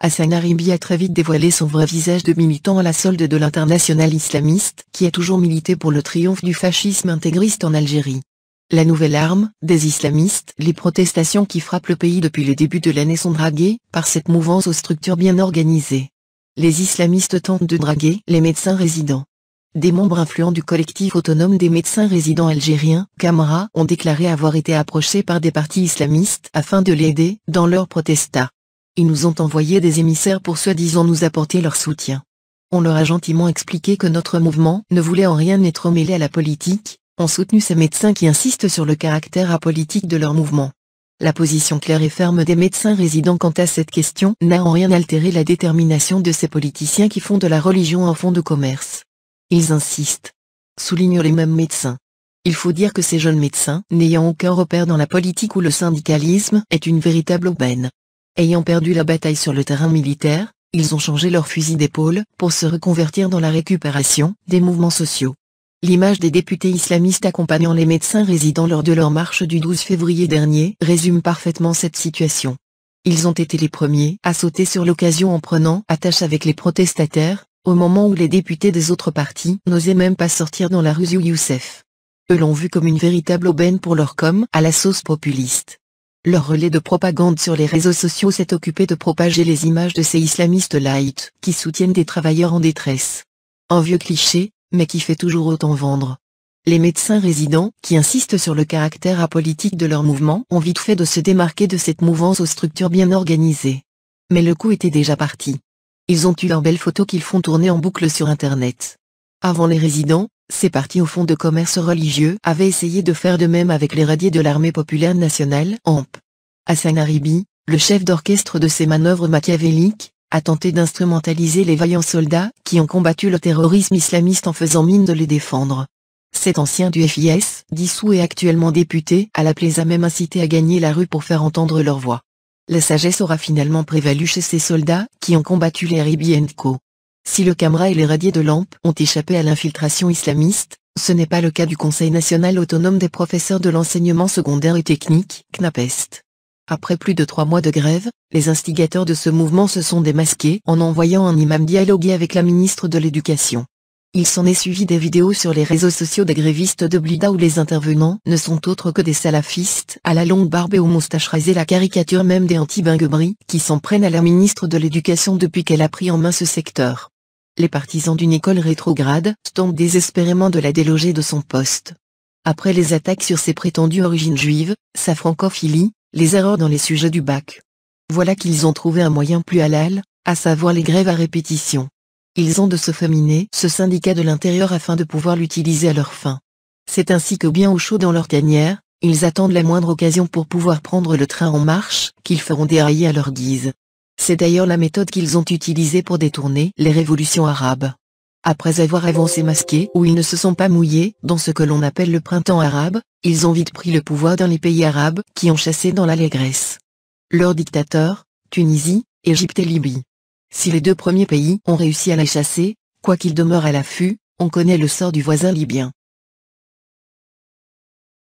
Hassan Haribi a très vite dévoilé son vrai visage de militant à la solde de l'international islamiste qui a toujours milité pour le triomphe du fascisme intégriste en Algérie. La nouvelle arme, des islamistes, les protestations qui frappent le pays depuis le début de l'année sont draguées par cette mouvance aux structures bien organisées. Les islamistes tentent de draguer les médecins résidents. Des membres influents du collectif autonome des médecins résidents algériens, Camara, ont déclaré avoir été approchés par des partis islamistes afin de l'aider dans leur protestat. Ils nous ont envoyé des émissaires pour soi-disant nous apporter leur soutien. On leur a gentiment expliqué que notre mouvement ne voulait en rien être mêlé à la politique, ont soutenu ces médecins qui insistent sur le caractère apolitique de leur mouvement. La position claire et ferme des médecins résidents quant à cette question n'a en rien altéré la détermination de ces politiciens qui font de la religion un fond de commerce. Ils insistent. Soulignent les mêmes médecins. Il faut dire que ces jeunes médecins, n'ayant aucun repère dans la politique ou le syndicalisme, est une véritable aubaine ayant perdu la bataille sur le terrain militaire, ils ont changé leur fusil d'épaule pour se reconvertir dans la récupération des mouvements sociaux. L'image des députés islamistes accompagnant les médecins résidents lors de leur marche du 12 février dernier résume parfaitement cette situation. Ils ont été les premiers à sauter sur l'occasion en prenant attache avec les protestataires, au moment où les députés des autres partis n'osaient même pas sortir dans la rue Youssef. Eux l'ont vu comme une véritable aubaine pour leur com à la sauce populiste. Leur relais de propagande sur les réseaux sociaux s'est occupé de propager les images de ces islamistes light qui soutiennent des travailleurs en détresse. Un vieux cliché, mais qui fait toujours autant vendre. Les médecins résidents, qui insistent sur le caractère apolitique de leur mouvement, ont vite fait de se démarquer de cette mouvance aux structures bien organisées. Mais le coup était déjà parti. Ils ont eu leurs belles photos qu'ils font tourner en boucle sur Internet. Avant les résidents, ces partis au fond de commerce religieux avaient essayé de faire de même avec les radiers de l'armée populaire nationale AMP. Hassan Aribi, le chef d'orchestre de ces manœuvres machiavéliques, a tenté d'instrumentaliser les vaillants soldats qui ont combattu le terrorisme islamiste en faisant mine de les défendre. Cet ancien du FIS, dissous et actuellement député, a la plaise même incité à gagner la rue pour faire entendre leur voix. La sagesse aura finalement prévalu chez ces soldats qui ont combattu les Ribi si le caméra et les radiers de lampe ont échappé à l'infiltration islamiste, ce n'est pas le cas du Conseil national autonome des professeurs de l'enseignement secondaire et technique, CNAPEST. Après plus de trois mois de grève, les instigateurs de ce mouvement se sont démasqués en envoyant un imam dialoguer avec la ministre de l'Éducation. Il s'en est suivi des vidéos sur les réseaux sociaux des grévistes de Blida où les intervenants ne sont autres que des salafistes à la longue barbe et aux moustaches rasées la caricature même des anti-Bingebri qui s'en prennent à la ministre de l'Éducation depuis qu'elle a pris en main ce secteur les partisans d'une école rétrograde tombent désespérément de la déloger de son poste. Après les attaques sur ses prétendues origines juives, sa francophilie, les erreurs dans les sujets du bac. Voilà qu'ils ont trouvé un moyen plus halal, à savoir les grèves à répétition. Ils ont de se faminer ce syndicat de l'intérieur afin de pouvoir l'utiliser à leur fin. C'est ainsi que bien au chaud dans leur tanière, ils attendent la moindre occasion pour pouvoir prendre le train en marche, qu'ils feront dérailler à leur guise. C'est d'ailleurs la méthode qu'ils ont utilisée pour détourner les révolutions arabes. Après avoir avancé masqués où ils ne se sont pas mouillés, dans ce que l'on appelle le printemps arabe, ils ont vite pris le pouvoir dans les pays arabes qui ont chassé dans l'allégresse. Leurs dictateurs, Tunisie, Égypte et Libye. Si les deux premiers pays ont réussi à les chasser, quoi qu'ils demeurent à l'affût, on connaît le sort du voisin libyen.